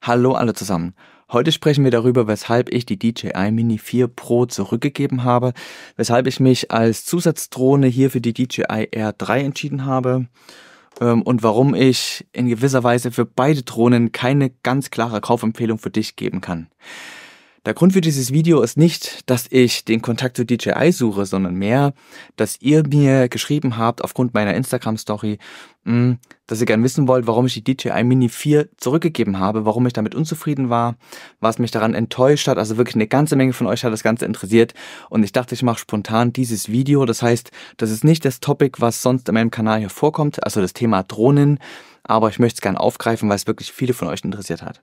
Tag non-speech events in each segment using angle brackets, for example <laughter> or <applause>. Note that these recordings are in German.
Hallo alle zusammen. Heute sprechen wir darüber, weshalb ich die DJI Mini 4 Pro zurückgegeben habe, weshalb ich mich als Zusatzdrohne hier für die DJI R3 entschieden habe ähm, und warum ich in gewisser Weise für beide Drohnen keine ganz klare Kaufempfehlung für dich geben kann. Der Grund für dieses Video ist nicht, dass ich den Kontakt zu DJI suche, sondern mehr, dass ihr mir geschrieben habt aufgrund meiner Instagram-Story, hm, dass ihr gern wissen wollt, warum ich die DJI Mini 4 zurückgegeben habe, warum ich damit unzufrieden war, was mich daran enttäuscht hat. Also wirklich eine ganze Menge von euch hat das Ganze interessiert und ich dachte, ich mache spontan dieses Video. Das heißt, das ist nicht das Topic, was sonst in meinem Kanal hier vorkommt, also das Thema Drohnen, aber ich möchte es gern aufgreifen, weil es wirklich viele von euch interessiert hat.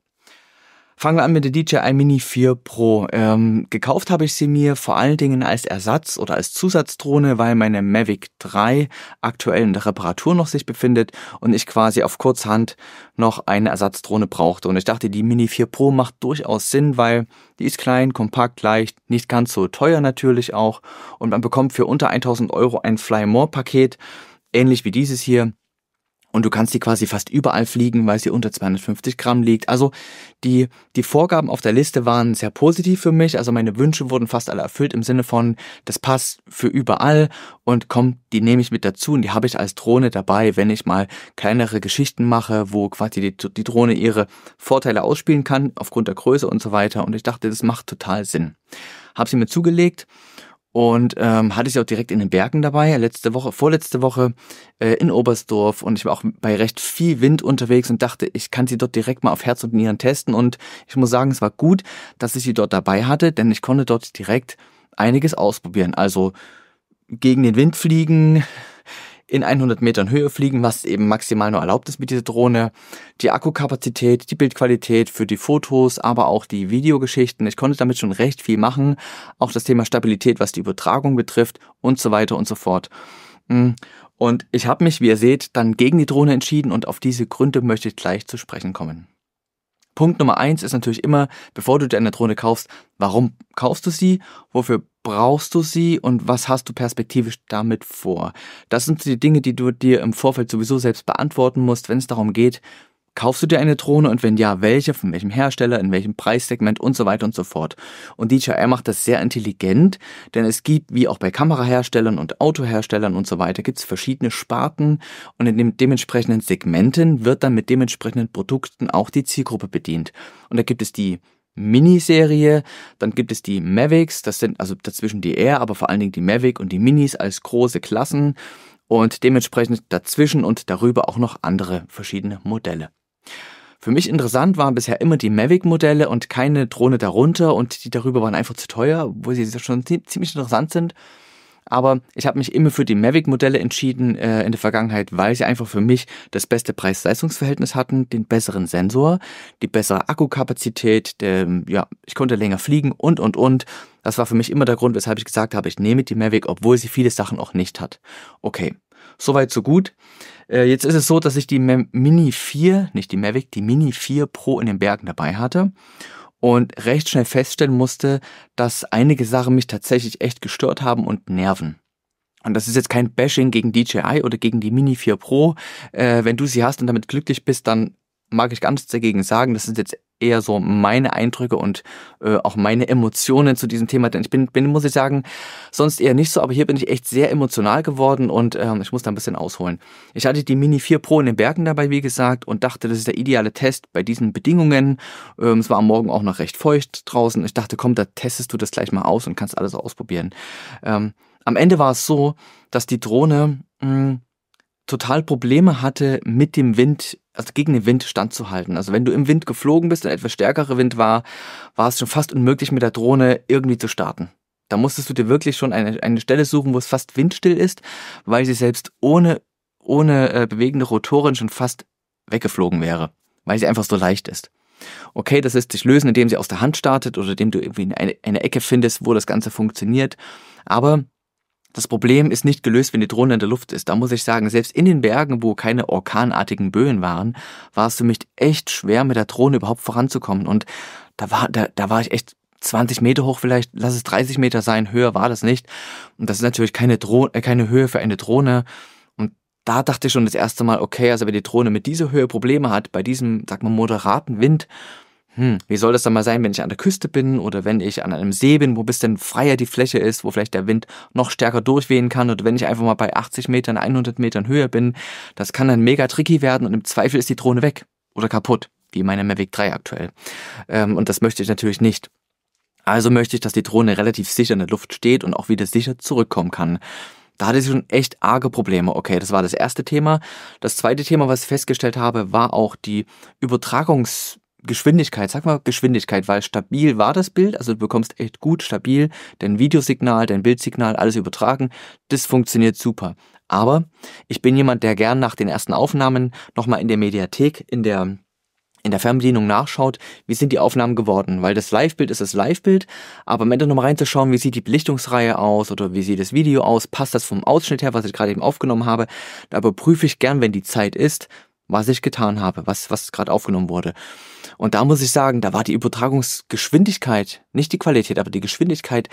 Fangen wir an mit der DJI Mini 4 Pro. Ähm, gekauft habe ich sie mir vor allen Dingen als Ersatz oder als Zusatzdrohne, weil meine Mavic 3 aktuell in der Reparatur noch sich befindet und ich quasi auf Kurzhand noch eine Ersatzdrohne brauchte. Und ich dachte, die Mini 4 Pro macht durchaus Sinn, weil die ist klein, kompakt, leicht, nicht ganz so teuer natürlich auch und man bekommt für unter 1000 Euro ein Fly More Paket, ähnlich wie dieses hier und du kannst die quasi fast überall fliegen, weil sie unter 250 Gramm liegt. Also die, die Vorgaben auf der Liste waren sehr positiv für mich. Also meine Wünsche wurden fast alle erfüllt im Sinne von, das passt für überall und kommt, die nehme ich mit dazu und die habe ich als Drohne dabei, wenn ich mal kleinere Geschichten mache, wo quasi die, die Drohne ihre Vorteile ausspielen kann, aufgrund der Größe und so weiter. Und ich dachte, das macht total Sinn. Habe sie mir zugelegt und ähm, hatte ich auch direkt in den Bergen dabei. Letzte Woche, vorletzte Woche äh, in Oberstdorf und ich war auch bei recht viel Wind unterwegs und dachte, ich kann sie dort direkt mal auf Herz und Nieren testen. Und ich muss sagen, es war gut, dass ich sie dort dabei hatte, denn ich konnte dort direkt einiges ausprobieren. Also gegen den Wind fliegen, in 100 Metern Höhe fliegen, was eben maximal nur erlaubt ist mit dieser Drohne. Die Akkukapazität, die Bildqualität für die Fotos, aber auch die Videogeschichten. Ich konnte damit schon recht viel machen. Auch das Thema Stabilität, was die Übertragung betrifft und so weiter und so fort. Hm. Und ich habe mich, wie ihr seht, dann gegen die Drohne entschieden und auf diese Gründe möchte ich gleich zu sprechen kommen. Punkt Nummer eins ist natürlich immer, bevor du dir eine Drohne kaufst, warum kaufst du sie? Wofür brauchst du sie und was hast du perspektivisch damit vor? Das sind die Dinge, die du dir im Vorfeld sowieso selbst beantworten musst, wenn es darum geht, kaufst du dir eine Drohne und wenn ja, welche, von welchem Hersteller, in welchem Preissegment und so weiter und so fort. Und DJI macht das sehr intelligent, denn es gibt, wie auch bei Kameraherstellern und Autoherstellern und so weiter, gibt es verschiedene Sparten und in den dementsprechenden Segmenten wird dann mit dementsprechenden Produkten auch die Zielgruppe bedient. Und da gibt es die Miniserie. Dann gibt es die Mavics, das sind also dazwischen die Air, aber vor allen Dingen die Mavic und die Minis als große Klassen und dementsprechend dazwischen und darüber auch noch andere verschiedene Modelle. Für mich interessant waren bisher immer die Mavic-Modelle und keine Drohne darunter und die darüber waren einfach zu teuer, obwohl sie schon ziemlich interessant sind. Aber ich habe mich immer für die Mavic-Modelle entschieden äh, in der Vergangenheit, weil sie einfach für mich das beste Preis-Leistungs-Verhältnis hatten, den besseren Sensor, die bessere Akkukapazität, der, ähm, ja, ich konnte länger fliegen und, und, und. Das war für mich immer der Grund, weshalb ich gesagt habe, ich nehme die Mavic, obwohl sie viele Sachen auch nicht hat. Okay, soweit so gut. Äh, jetzt ist es so, dass ich die Mini 4, nicht die Mavic, die Mini 4 Pro in den Bergen dabei hatte und recht schnell feststellen musste, dass einige Sachen mich tatsächlich echt gestört haben und nerven. Und das ist jetzt kein Bashing gegen DJI oder gegen die Mini 4 Pro. Äh, wenn du sie hast und damit glücklich bist, dann mag ich ganz dagegen sagen, das sind jetzt eher so meine Eindrücke und äh, auch meine Emotionen zu diesem Thema, denn ich bin, bin, muss ich sagen, sonst eher nicht so, aber hier bin ich echt sehr emotional geworden und ähm, ich muss da ein bisschen ausholen. Ich hatte die Mini 4 Pro in den Bergen dabei, wie gesagt, und dachte, das ist der ideale Test bei diesen Bedingungen. Ähm, es war am Morgen auch noch recht feucht draußen. Ich dachte, komm, da testest du das gleich mal aus und kannst alles ausprobieren. Ähm, am Ende war es so, dass die Drohne mh, hm, total Probleme hatte, mit dem Wind also gegen den Wind standzuhalten. Also wenn du im Wind geflogen bist und etwas stärkerer Wind war, war es schon fast unmöglich mit der Drohne irgendwie zu starten. Da musstest du dir wirklich schon eine, eine Stelle suchen, wo es fast windstill ist, weil sie selbst ohne, ohne äh, bewegende Rotoren schon fast weggeflogen wäre, weil sie einfach so leicht ist. Okay, das lässt sich lösen, indem sie aus der Hand startet oder indem du irgendwie eine, eine Ecke findest, wo das Ganze funktioniert. Aber das Problem ist nicht gelöst, wenn die Drohne in der Luft ist. Da muss ich sagen, selbst in den Bergen, wo keine orkanartigen Böen waren, war es für mich echt schwer, mit der Drohne überhaupt voranzukommen. Und da war, da, da war ich echt 20 Meter hoch vielleicht, lass es 30 Meter sein, höher war das nicht. Und das ist natürlich keine, Droh äh, keine Höhe für eine Drohne. Und da dachte ich schon das erste Mal, okay, also wenn die Drohne mit dieser Höhe Probleme hat, bei diesem, sag mal, moderaten Wind, hm, wie soll das dann mal sein, wenn ich an der Küste bin oder wenn ich an einem See bin, wo bis denn freier die Fläche ist, wo vielleicht der Wind noch stärker durchwehen kann oder wenn ich einfach mal bei 80 Metern, 100 Metern Höhe bin. Das kann dann mega tricky werden und im Zweifel ist die Drohne weg oder kaputt, wie meine Mavic 3 aktuell. Ähm, und das möchte ich natürlich nicht. Also möchte ich, dass die Drohne relativ sicher in der Luft steht und auch wieder sicher zurückkommen kann. Da hatte ich schon echt arge Probleme. Okay, das war das erste Thema. Das zweite Thema, was ich festgestellt habe, war auch die Übertragungs- Geschwindigkeit, sag mal Geschwindigkeit, weil stabil war das Bild, also du bekommst echt gut stabil dein Videosignal, dein Bildsignal, alles übertragen. Das funktioniert super. Aber ich bin jemand, der gern nach den ersten Aufnahmen nochmal in der Mediathek, in der in der Fernbedienung nachschaut, wie sind die Aufnahmen geworden, weil das Live-Bild ist das Live-Bild, aber am Ende nochmal reinzuschauen, wie sieht die Belichtungsreihe aus oder wie sieht das Video aus, passt das vom Ausschnitt her, was ich gerade eben aufgenommen habe, da überprüfe ich gern, wenn die Zeit ist, was ich getan habe, was, was gerade aufgenommen wurde. Und da muss ich sagen, da war die Übertragungsgeschwindigkeit, nicht die Qualität, aber die Geschwindigkeit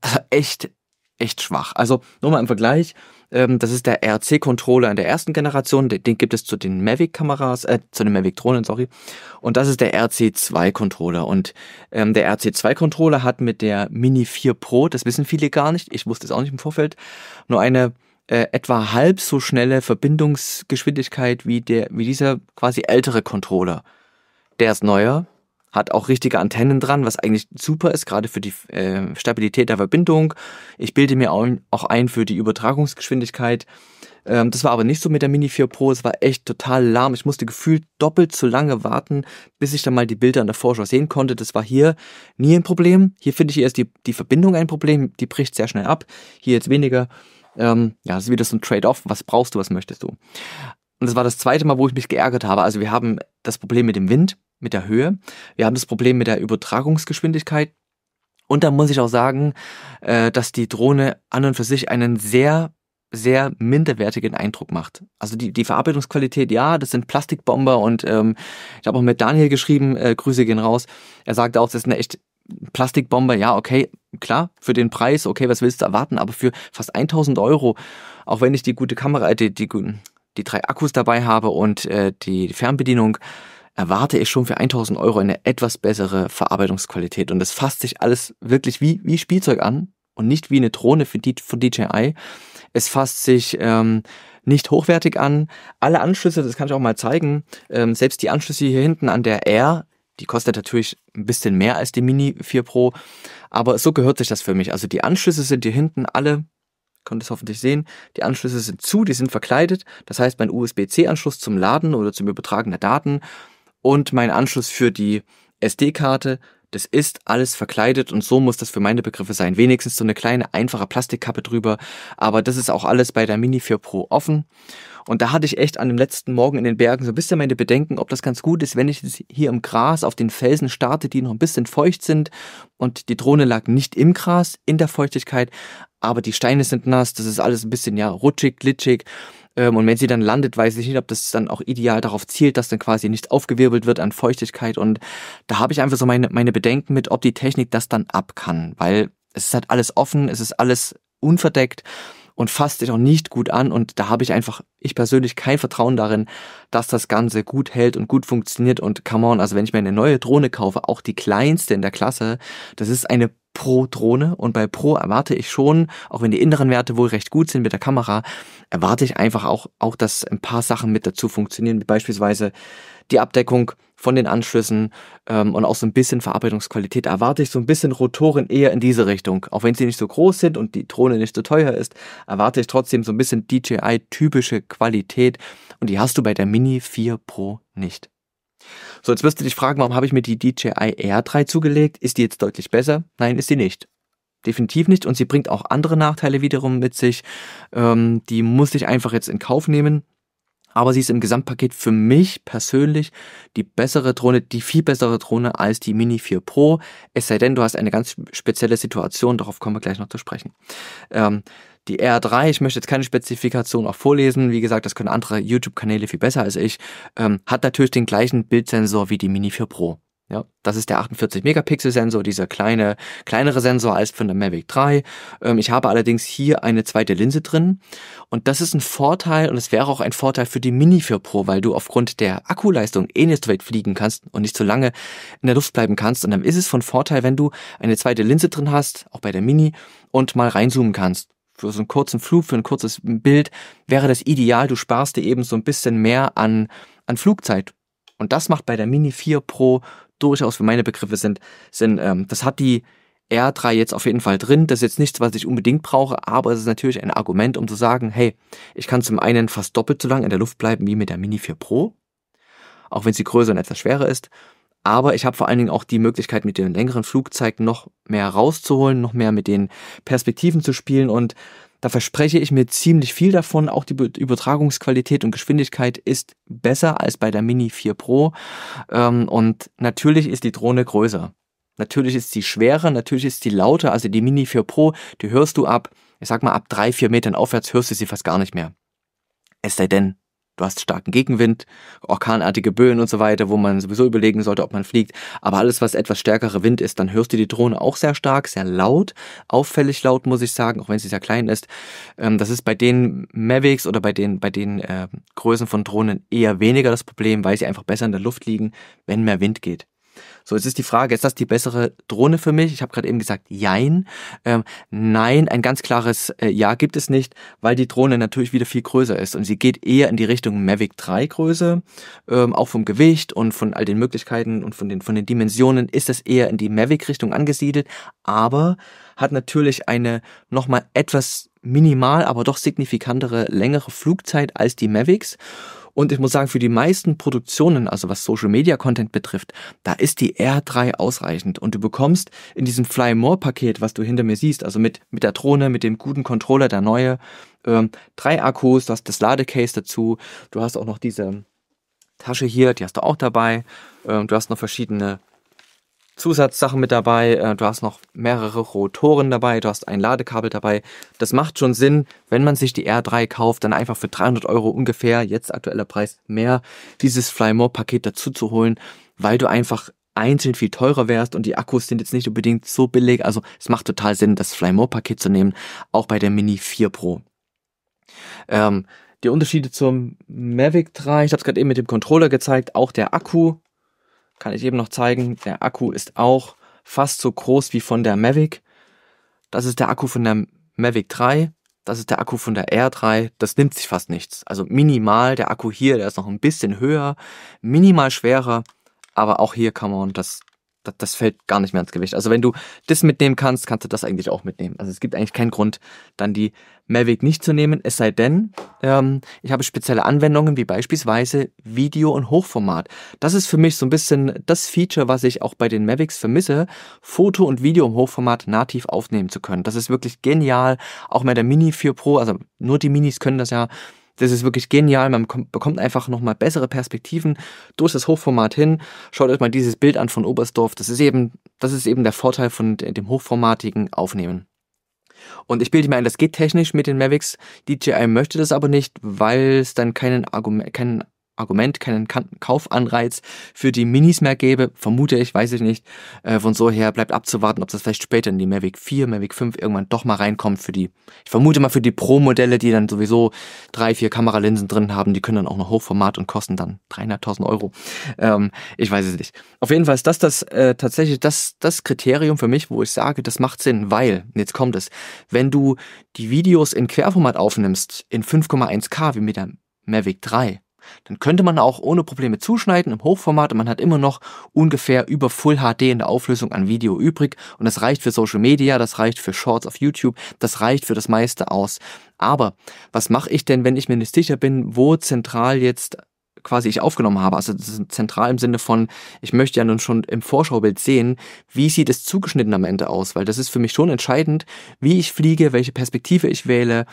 also echt, echt schwach. Also nur mal im Vergleich, ähm, das ist der RC-Controller in der ersten Generation, den, den gibt es zu den Mavic-Kameras, äh, zu den Mavic-Drohnen, sorry. Und das ist der RC2-Controller. Und ähm, der RC2-Controller hat mit der Mini 4 Pro, das wissen viele gar nicht, ich wusste es auch nicht im Vorfeld, nur eine äh, etwa halb so schnelle Verbindungsgeschwindigkeit wie, der, wie dieser quasi ältere Controller. Der ist neuer, hat auch richtige Antennen dran, was eigentlich super ist, gerade für die äh, Stabilität der Verbindung. Ich bilde mir auch ein für die Übertragungsgeschwindigkeit. Ähm, das war aber nicht so mit der Mini 4 Pro, es war echt total lahm. Ich musste gefühlt doppelt so lange warten, bis ich dann mal die Bilder an der Vorschau sehen konnte. Das war hier nie ein Problem. Hier finde ich erst die, die Verbindung ein Problem, die bricht sehr schnell ab. Hier jetzt weniger ähm, ja, das ist wieder so ein Trade-off, was brauchst du, was möchtest du. Und das war das zweite Mal, wo ich mich geärgert habe. Also wir haben das Problem mit dem Wind, mit der Höhe, wir haben das Problem mit der Übertragungsgeschwindigkeit. Und da muss ich auch sagen, äh, dass die Drohne an und für sich einen sehr sehr minderwertigen Eindruck macht. Also die, die Verarbeitungsqualität, ja, das sind Plastikbomber und ähm, ich habe auch mit Daniel geschrieben, äh, Grüße gehen raus. Er sagt auch, das ist eine echt Plastikbomber, ja, okay, klar, für den Preis, okay, was willst du erwarten, aber für fast 1000 Euro, auch wenn ich die gute Kamera, äh, die, die, die drei Akkus dabei habe und äh, die Fernbedienung, erwarte ich schon für 1000 Euro eine etwas bessere Verarbeitungsqualität. Und das fasst sich alles wirklich wie, wie Spielzeug an und nicht wie eine Drohne für die, von DJI. Es fasst sich ähm, nicht hochwertig an. Alle Anschlüsse, das kann ich auch mal zeigen, ähm, selbst die Anschlüsse hier hinten an der R die kostet natürlich ein bisschen mehr als die Mini 4 Pro, aber so gehört sich das für mich. Also die Anschlüsse sind hier hinten alle, könnt es hoffentlich sehen, die Anschlüsse sind zu, die sind verkleidet. Das heißt, mein USB-C-Anschluss zum Laden oder zum Übertragen der Daten und mein Anschluss für die SD-Karte das ist alles verkleidet und so muss das für meine Begriffe sein. Wenigstens so eine kleine, einfache Plastikkappe drüber. Aber das ist auch alles bei der Mini 4 Pro offen. Und da hatte ich echt an dem letzten Morgen in den Bergen so ein bisschen meine Bedenken, ob das ganz gut ist, wenn ich hier im Gras auf den Felsen starte, die noch ein bisschen feucht sind. Und die Drohne lag nicht im Gras, in der Feuchtigkeit aber die Steine sind nass, das ist alles ein bisschen ja rutschig, glitschig. Ähm, und wenn sie dann landet, weiß ich nicht, ob das dann auch ideal darauf zielt, dass dann quasi nichts aufgewirbelt wird an Feuchtigkeit. Und da habe ich einfach so meine, meine Bedenken mit, ob die Technik das dann ab kann, weil es ist halt alles offen, es ist alles unverdeckt und fasst sich auch nicht gut an. Und da habe ich einfach, ich persönlich, kein Vertrauen darin, dass das Ganze gut hält und gut funktioniert. Und come on, also wenn ich mir eine neue Drohne kaufe, auch die kleinste in der Klasse, das ist eine pro Drohne und bei pro erwarte ich schon, auch wenn die inneren Werte wohl recht gut sind mit der Kamera, erwarte ich einfach auch, auch dass ein paar Sachen mit dazu funktionieren, wie beispielsweise die Abdeckung von den Anschlüssen ähm, und auch so ein bisschen Verarbeitungsqualität erwarte ich so ein bisschen Rotoren eher in diese Richtung. Auch wenn sie nicht so groß sind und die Drohne nicht so teuer ist, erwarte ich trotzdem so ein bisschen DJI-typische Qualität und die hast du bei der Mini 4 Pro nicht. So, jetzt wirst du dich fragen, warum habe ich mir die DJI Air 3 zugelegt? Ist die jetzt deutlich besser? Nein, ist sie nicht. Definitiv nicht. Und sie bringt auch andere Nachteile wiederum mit sich. Ähm, die muss ich einfach jetzt in Kauf nehmen. Aber sie ist im Gesamtpaket für mich persönlich die bessere Drohne, die viel bessere Drohne als die Mini 4 Pro. Es sei denn, du hast eine ganz spezielle Situation, darauf kommen wir gleich noch zu sprechen. Ähm, die R3, ich möchte jetzt keine Spezifikation auch vorlesen, wie gesagt, das können andere YouTube-Kanäle viel besser als ich, ähm, hat natürlich den gleichen Bildsensor wie die Mini 4 Pro. Ja, das ist der 48-Megapixel-Sensor, dieser kleine, kleinere Sensor als von der Mavic 3. Ähm, ich habe allerdings hier eine zweite Linse drin. Und das ist ein Vorteil und es wäre auch ein Vorteil für die Mini 4 Pro, weil du aufgrund der Akkuleistung eh nicht weit fliegen kannst und nicht so lange in der Luft bleiben kannst. Und dann ist es von Vorteil, wenn du eine zweite Linse drin hast, auch bei der Mini, und mal reinzoomen kannst für so einen kurzen Flug, für ein kurzes Bild wäre das ideal. Du sparst dir eben so ein bisschen mehr an, an Flugzeit. Und das macht bei der Mini 4 Pro durchaus für meine Begriffe sind, sind ähm, das hat die R3 jetzt auf jeden Fall drin. Das ist jetzt nichts, was ich unbedingt brauche, aber es ist natürlich ein Argument, um zu sagen, hey, ich kann zum einen fast doppelt so lang in der Luft bleiben wie mit der Mini 4 Pro, auch wenn sie größer und etwas schwerer ist. Aber ich habe vor allen Dingen auch die Möglichkeit, mit den längeren Flugzeiten noch mehr rauszuholen, noch mehr mit den Perspektiven zu spielen und da verspreche ich mir ziemlich viel davon. Auch die Übertragungsqualität und Geschwindigkeit ist besser als bei der Mini 4 Pro. Ähm, und natürlich ist die Drohne größer. Natürlich ist sie schwerer, natürlich ist sie lauter. Also die Mini 4 Pro, die hörst du ab, ich sag mal ab drei vier Metern aufwärts hörst du sie fast gar nicht mehr. Es sei denn, du hast starken Gegenwind, orkanartige Böen und so weiter, wo man sowieso überlegen sollte, ob man fliegt. Aber alles, was etwas stärkere Wind ist, dann hörst du die Drohne auch sehr stark, sehr laut, auffällig laut, muss ich sagen, auch wenn sie sehr klein ist. Ähm, das ist bei den Mavics oder bei den, bei den äh, Größen von Drohnen eher weniger das Problem, weil sie einfach besser in der Luft liegen, wenn mehr Wind geht. So, jetzt ist die Frage, ist das die bessere Drohne für mich? Ich habe gerade eben gesagt, jein. Ähm, nein, ein ganz klares äh, Ja gibt es nicht, weil die Drohne natürlich wieder viel größer ist und sie geht eher in die Richtung Mavic 3 Größe, ähm, auch vom Gewicht und von all den Möglichkeiten und von den, von den Dimensionen ist es eher in die Mavic Richtung angesiedelt, aber hat natürlich eine nochmal etwas minimal, aber doch signifikantere längere Flugzeit als die Mavics und ich muss sagen, für die meisten Produktionen, also was Social Media Content betrifft, da ist die R3 ausreichend. Und du bekommst in diesem Fly More Paket, was du hinter mir siehst, also mit, mit der Drohne, mit dem guten Controller, der neue, ähm, drei Akkus, du hast das Ladecase dazu, du hast auch noch diese Tasche hier, die hast du auch dabei, ähm, du hast noch verschiedene Zusatzsachen mit dabei, äh, du hast noch mehrere Rotoren dabei, du hast ein Ladekabel dabei. Das macht schon Sinn, wenn man sich die R3 kauft, dann einfach für 300 Euro ungefähr, jetzt aktueller Preis, mehr dieses Flymore-Paket dazu zu holen, weil du einfach einzeln viel teurer wärst und die Akkus sind jetzt nicht unbedingt so billig. Also es macht total Sinn, das Flymore-Paket zu nehmen, auch bei der Mini 4 Pro. Ähm, die Unterschiede zum Mavic 3, ich habe es gerade eben mit dem Controller gezeigt, auch der Akku kann ich eben noch zeigen. Der Akku ist auch fast so groß wie von der Mavic. Das ist der Akku von der Mavic 3. Das ist der Akku von der R3. Das nimmt sich fast nichts. Also minimal der Akku hier, der ist noch ein bisschen höher, minimal schwerer. Aber auch hier kann man das das, das fällt gar nicht mehr ins Gewicht. Also wenn du das mitnehmen kannst, kannst du das eigentlich auch mitnehmen. Also es gibt eigentlich keinen Grund, dann die Mavic nicht zu nehmen, es sei denn, ähm, ich habe spezielle Anwendungen wie beispielsweise Video und Hochformat. Das ist für mich so ein bisschen das Feature, was ich auch bei den Mavics vermisse, Foto und Video im Hochformat nativ aufnehmen zu können. Das ist wirklich genial. Auch mit der Mini 4 Pro, also nur die Minis können das ja das ist wirklich genial. Man bekommt einfach nochmal bessere Perspektiven durch das Hochformat hin. Schaut euch mal dieses Bild an von Oberstdorf. Das ist eben, das ist eben der Vorteil von dem hochformatigen Aufnehmen. Und ich bilde mir ein, das geht technisch mit den Mavics. DJI möchte das aber nicht, weil es dann keinen, Argument, keinen Argument, keinen Kaufanreiz für die Minis mehr gäbe, vermute ich, weiß ich nicht. Äh, von so her bleibt abzuwarten, ob das vielleicht später in die Mavic 4, Mavic 5 irgendwann doch mal reinkommt für die, ich vermute mal für die Pro-Modelle, die dann sowieso drei, vier Kameralinsen drin haben, die können dann auch noch Hochformat und kosten dann 300.000 Euro. Ähm, ich weiß es nicht. Auf jeden Fall ist das, das äh, tatsächlich das, das Kriterium für mich, wo ich sage, das macht Sinn, weil, jetzt kommt es, wenn du die Videos in Querformat aufnimmst, in 5,1K wie mit der Mavic 3, dann könnte man auch ohne Probleme zuschneiden im Hochformat und man hat immer noch ungefähr über Full HD in der Auflösung an Video übrig und das reicht für Social Media, das reicht für Shorts auf YouTube, das reicht für das meiste aus. Aber was mache ich denn, wenn ich mir nicht sicher bin, wo zentral jetzt quasi ich aufgenommen habe. Also zentral im Sinne von, ich möchte ja nun schon im Vorschaubild sehen, wie sieht es zugeschnitten am Ende aus, weil das ist für mich schon entscheidend, wie ich fliege, welche Perspektive ich wähle,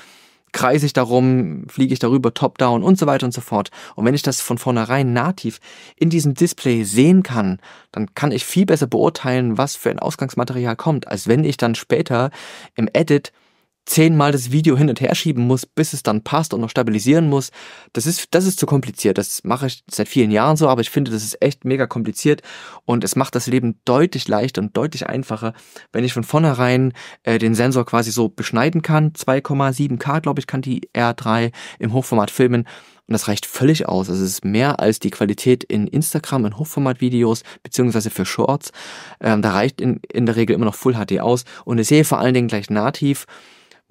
kreise ich darum, fliege ich darüber, top-down und so weiter und so fort. Und wenn ich das von vornherein nativ in diesem Display sehen kann, dann kann ich viel besser beurteilen, was für ein Ausgangsmaterial kommt, als wenn ich dann später im Edit zehnmal das Video hin und her schieben muss, bis es dann passt und noch stabilisieren muss. Das ist, das ist zu kompliziert. Das mache ich seit vielen Jahren so, aber ich finde, das ist echt mega kompliziert und es macht das Leben deutlich leichter und deutlich einfacher, wenn ich von vornherein äh, den Sensor quasi so beschneiden kann. 2,7K, glaube ich, kann die R3 im Hochformat filmen. Und das reicht völlig aus. Also es ist mehr als die Qualität in Instagram, in Hochformat-Videos, beziehungsweise für Shorts. Ähm, da reicht in, in der Regel immer noch Full HD aus. Und ich sehe vor allen Dingen gleich nativ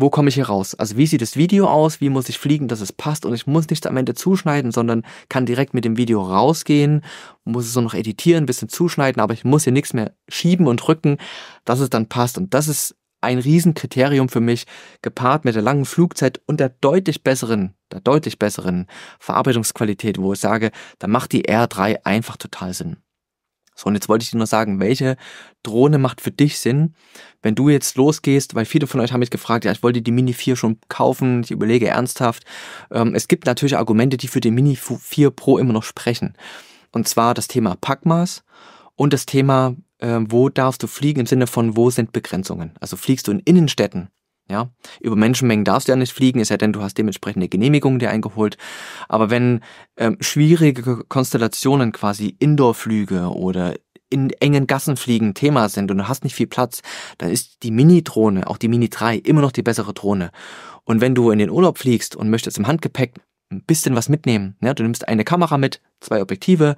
wo komme ich hier raus? Also wie sieht das Video aus? Wie muss ich fliegen, dass es passt? Und ich muss nicht am Ende zuschneiden, sondern kann direkt mit dem Video rausgehen, muss es so noch editieren, ein bisschen zuschneiden, aber ich muss hier nichts mehr schieben und drücken, dass es dann passt. Und das ist ein Riesenkriterium für mich, gepaart mit der langen Flugzeit und der deutlich besseren, der deutlich besseren Verarbeitungsqualität, wo ich sage, da macht die R3 einfach total Sinn. So, und jetzt wollte ich dir nur sagen, welche Drohne macht für dich Sinn, wenn du jetzt losgehst, weil viele von euch haben mich gefragt, ja, ich wollte die Mini 4 schon kaufen, ich überlege ernsthaft. Ähm, es gibt natürlich Argumente, die für den Mini 4 Pro immer noch sprechen. Und zwar das Thema Packmaß und das Thema, äh, wo darfst du fliegen im Sinne von, wo sind Begrenzungen. Also fliegst du in Innenstädten, ja? Über Menschenmengen darfst du ja nicht fliegen, es sei denn, du hast dementsprechende Genehmigungen dir eingeholt. Aber wenn ähm, schwierige Konstellationen quasi Indoor-Flüge oder in engen Gassen fliegen Thema sind und du hast nicht viel Platz, dann ist die Mini-Drohne, auch die Mini 3, immer noch die bessere Drohne. Und wenn du in den Urlaub fliegst und möchtest im Handgepäck ein bisschen was mitnehmen. Ja, du nimmst eine Kamera mit, zwei Objektive,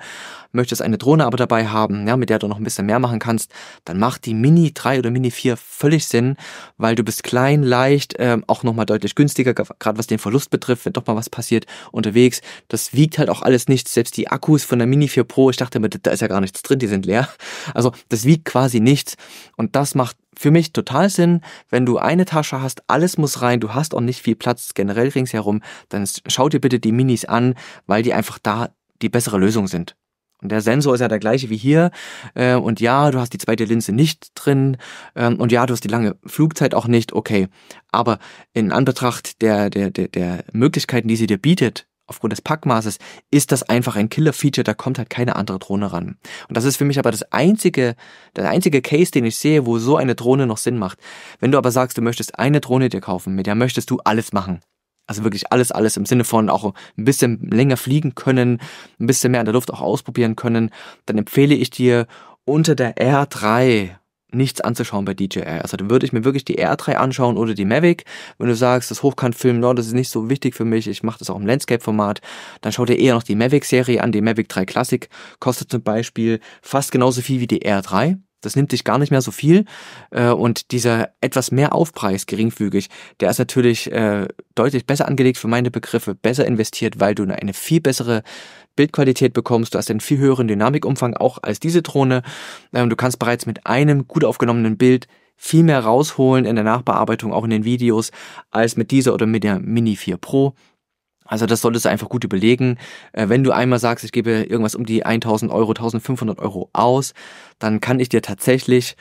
möchtest eine Drohne aber dabei haben, ja, mit der du noch ein bisschen mehr machen kannst, dann macht die Mini 3 oder Mini 4 völlig Sinn, weil du bist klein, leicht, ähm, auch nochmal deutlich günstiger, gerade was den Verlust betrifft, wenn doch mal was passiert unterwegs. Das wiegt halt auch alles nichts, selbst die Akkus von der Mini 4 Pro, ich dachte mir, da ist ja gar nichts drin, die sind leer. Also das wiegt quasi nichts und das macht für mich total Sinn, wenn du eine Tasche hast, alles muss rein, du hast auch nicht viel Platz generell ringsherum, dann schau dir bitte die Minis an, weil die einfach da die bessere Lösung sind. Und der Sensor ist ja der gleiche wie hier. Äh, und ja, du hast die zweite Linse nicht drin. Ähm, und ja, du hast die lange Flugzeit auch nicht. Okay. Aber in Anbetracht der, der, der, der Möglichkeiten, die sie dir bietet, aufgrund des Packmaßes ist das einfach ein Killer-Feature, da kommt halt keine andere Drohne ran. Und das ist für mich aber das einzige, der einzige Case, den ich sehe, wo so eine Drohne noch Sinn macht. Wenn du aber sagst, du möchtest eine Drohne dir kaufen, mit der möchtest du alles machen. Also wirklich alles, alles im Sinne von auch ein bisschen länger fliegen können, ein bisschen mehr in der Luft auch ausprobieren können, dann empfehle ich dir unter der R3 nichts anzuschauen bei DJI. Also dann würde ich mir wirklich die R3 anschauen oder die Mavic. Wenn du sagst, das Hochkantfilm, no, das ist nicht so wichtig für mich, ich mache das auch im Landscape-Format, dann schau dir eher noch die Mavic-Serie an. Die Mavic 3 Classic kostet zum Beispiel fast genauso viel wie die R3. Das nimmt dich gar nicht mehr so viel. Äh, und dieser etwas mehr Aufpreis, geringfügig, der ist natürlich äh, deutlich besser angelegt für meine Begriffe, besser investiert, weil du eine viel bessere Bildqualität bekommst. Du hast einen viel höheren Dynamikumfang auch als diese Drohne. Ähm, du kannst bereits mit einem gut aufgenommenen Bild viel mehr rausholen in der Nachbearbeitung, auch in den Videos, als mit dieser oder mit der Mini 4 Pro. Also das solltest du einfach gut überlegen. Äh, wenn du einmal sagst, ich gebe irgendwas um die 1000 Euro, 1500 Euro aus, dann kann ich dir tatsächlich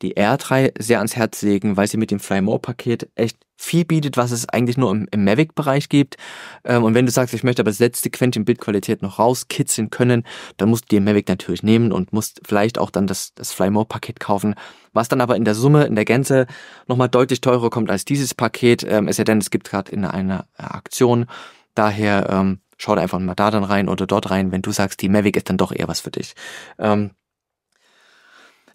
die R3 sehr ans Herz legen, weil sie mit dem flymore Paket echt viel bietet, was es eigentlich nur im, im Mavic-Bereich gibt. Ähm, und wenn du sagst, ich möchte aber das letzte Quäntchen Bildqualität noch rauskitzeln können, dann musst du dir Mavic natürlich nehmen und musst vielleicht auch dann das, das Fly Paket kaufen, was dann aber in der Summe, in der Gänze nochmal deutlich teurer kommt als dieses Paket. Ähm, es sei denn, es gibt gerade in einer äh, Aktion Daher ähm, schau da einfach mal da dann rein oder dort rein, wenn du sagst, die Mavic ist dann doch eher was für dich. Ähm,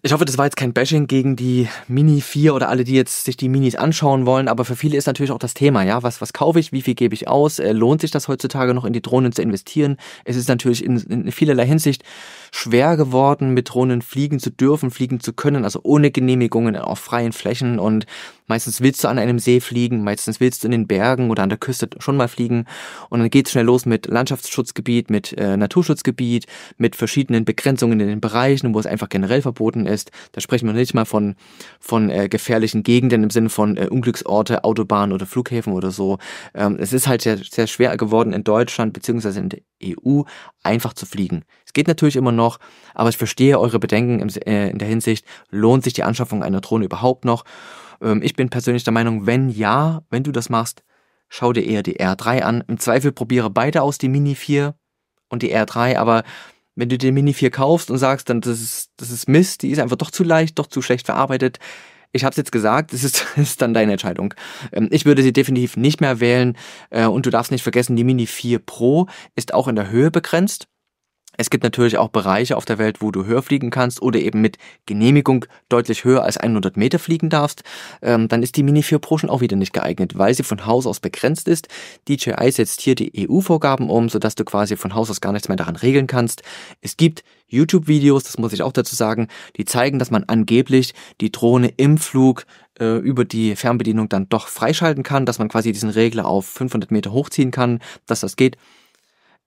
ich hoffe, das war jetzt kein Bashing gegen die Mini 4 oder alle, die jetzt sich die Minis anschauen wollen, aber für viele ist natürlich auch das Thema, ja, was, was kaufe ich, wie viel gebe ich aus, äh, lohnt sich das heutzutage noch in die Drohnen zu investieren? Es ist natürlich in, in vielerlei Hinsicht schwer geworden, mit Drohnen fliegen zu dürfen, fliegen zu können, also ohne Genehmigungen auf freien Flächen und meistens willst du an einem See fliegen, meistens willst du in den Bergen oder an der Küste schon mal fliegen und dann geht's schnell los mit Landschaftsschutzgebiet, mit äh, Naturschutzgebiet, mit verschiedenen Begrenzungen in den Bereichen, wo es einfach generell verboten ist ist. Da sprechen wir nicht mal von, von äh, gefährlichen Gegenden im Sinne von äh, Unglücksorte, Autobahnen oder Flughäfen oder so. Ähm, es ist halt sehr, sehr schwer geworden in Deutschland bzw. in der EU einfach zu fliegen. Es geht natürlich immer noch, aber ich verstehe eure Bedenken im, äh, in der Hinsicht, lohnt sich die Anschaffung einer Drohne überhaupt noch? Ähm, ich bin persönlich der Meinung, wenn ja, wenn du das machst, schau dir eher die R3 an. Im Zweifel probiere beide aus, die Mini 4 und die R3, aber wenn du dir Mini 4 kaufst und sagst, dann das ist, das ist Mist, die ist einfach doch zu leicht, doch zu schlecht verarbeitet. Ich habe es jetzt gesagt, es ist, <laughs> ist dann deine Entscheidung. Ähm, ich würde sie definitiv nicht mehr wählen äh, und du darfst nicht vergessen, die Mini 4 Pro ist auch in der Höhe begrenzt. Es gibt natürlich auch Bereiche auf der Welt, wo du höher fliegen kannst oder eben mit Genehmigung deutlich höher als 100 Meter fliegen darfst. Ähm, dann ist die Mini 4 Pro schon auch wieder nicht geeignet, weil sie von Haus aus begrenzt ist. DJI setzt hier die EU-Vorgaben um, sodass du quasi von Haus aus gar nichts mehr daran regeln kannst. Es gibt YouTube-Videos, das muss ich auch dazu sagen, die zeigen, dass man angeblich die Drohne im Flug äh, über die Fernbedienung dann doch freischalten kann, dass man quasi diesen Regler auf 500 Meter hochziehen kann, dass das geht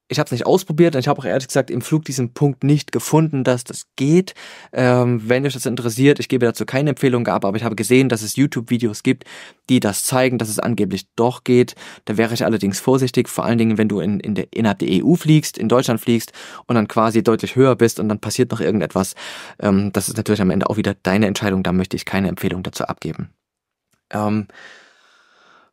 ich habe es nicht ausprobiert und ich habe auch ehrlich gesagt im Flug diesen Punkt nicht gefunden, dass das geht. Ähm, wenn euch das interessiert, ich gebe dazu keine Empfehlung ab, aber ich habe gesehen, dass es YouTube-Videos gibt, die das zeigen, dass es angeblich doch geht. Da wäre ich allerdings vorsichtig, vor allen Dingen, wenn du in, in der, innerhalb der EU fliegst, in Deutschland fliegst und dann quasi deutlich höher bist und dann passiert noch irgendetwas. Ähm, das ist natürlich am Ende auch wieder deine Entscheidung, da möchte ich keine Empfehlung dazu abgeben. Ähm,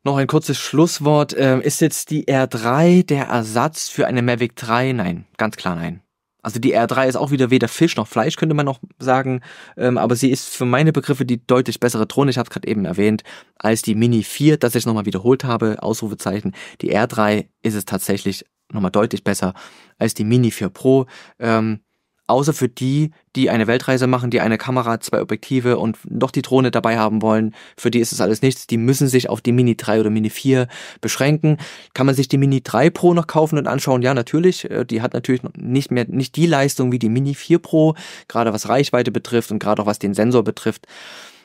noch ein kurzes Schlusswort. Ähm, ist jetzt die R3 der Ersatz für eine Mavic 3? Nein, ganz klar nein. Also die R3 ist auch wieder weder Fisch noch Fleisch, könnte man noch sagen. Ähm, aber sie ist für meine Begriffe die deutlich bessere Drohne, ich habe es gerade eben erwähnt, als die Mini 4, dass ich nochmal wiederholt habe, Ausrufezeichen. Die R3 ist es tatsächlich nochmal deutlich besser als die Mini 4 Pro. Ähm, außer für die, die eine Weltreise machen, die eine Kamera, zwei Objektive und noch die Drohne dabei haben wollen. Für die ist es alles nichts. Die müssen sich auf die Mini 3 oder Mini 4 beschränken. Kann man sich die Mini 3 Pro noch kaufen und anschauen? Ja, natürlich. Äh, die hat natürlich nicht mehr, nicht die Leistung wie die Mini 4 Pro, gerade was Reichweite betrifft und gerade auch was den Sensor betrifft.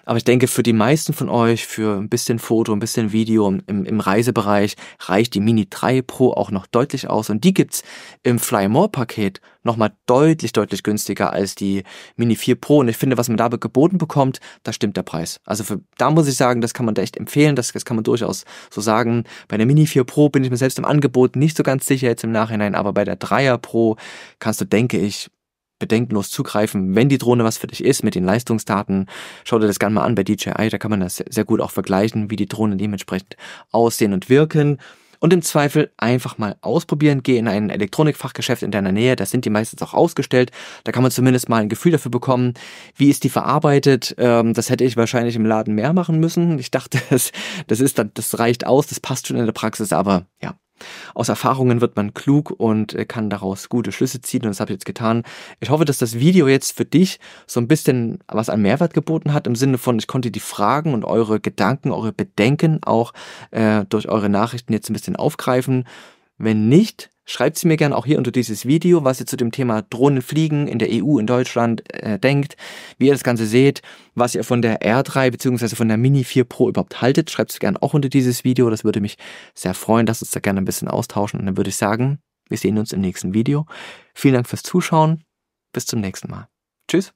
Aber ich denke, für die meisten von euch, für ein bisschen Foto, ein bisschen Video im, im Reisebereich, reicht die Mini 3 Pro auch noch deutlich aus. Und die gibt's im Fly More Paket nochmal deutlich, deutlich günstiger als die Mini 4 Pro. Und ich finde, was man da geboten bekommt, da stimmt der Preis. Also für, da muss ich sagen, das kann man da echt empfehlen. Das, das kann man durchaus so sagen. Bei der Mini 4 Pro bin ich mir selbst im Angebot nicht so ganz sicher jetzt im Nachhinein, aber bei der 3er Pro kannst du, denke ich, bedenkenlos zugreifen, wenn die Drohne was für dich ist, mit den Leistungsdaten. Schau dir das gerne mal an bei DJI, da kann man das sehr gut auch vergleichen, wie die Drohnen dementsprechend aussehen und wirken. Und im Zweifel einfach mal ausprobieren. Geh in ein Elektronikfachgeschäft in deiner Nähe, da sind die meistens auch ausgestellt. Da kann man zumindest mal ein Gefühl dafür bekommen, wie ist die verarbeitet. Ähm, das hätte ich wahrscheinlich im Laden mehr machen müssen. Ich dachte, <laughs> das, das, ist, das reicht aus, das passt schon in der Praxis, aber ja, aus Erfahrungen wird man klug und äh, kann daraus gute Schlüsse ziehen und das habe ich jetzt getan. Ich hoffe, dass das Video jetzt für dich so ein bisschen was an Mehrwert geboten hat, im Sinne von, ich konnte die Fragen und eure Gedanken, eure Bedenken auch äh, durch eure Nachrichten jetzt ein bisschen aufgreifen. Wenn nicht, schreibt sie mir gerne auch hier unter dieses Video, was ihr zu dem Thema Drohnenfliegen in der EU, in Deutschland äh, denkt, wie ihr das Ganze seht, was ihr von der R3 bzw. von der Mini 4 Pro überhaupt haltet. Schreibt es gerne auch unter dieses Video, das würde mich sehr freuen. Lasst uns da gerne ein bisschen austauschen und dann würde ich sagen, wir sehen uns im nächsten Video. Vielen Dank fürs Zuschauen, bis zum nächsten Mal. Tschüss.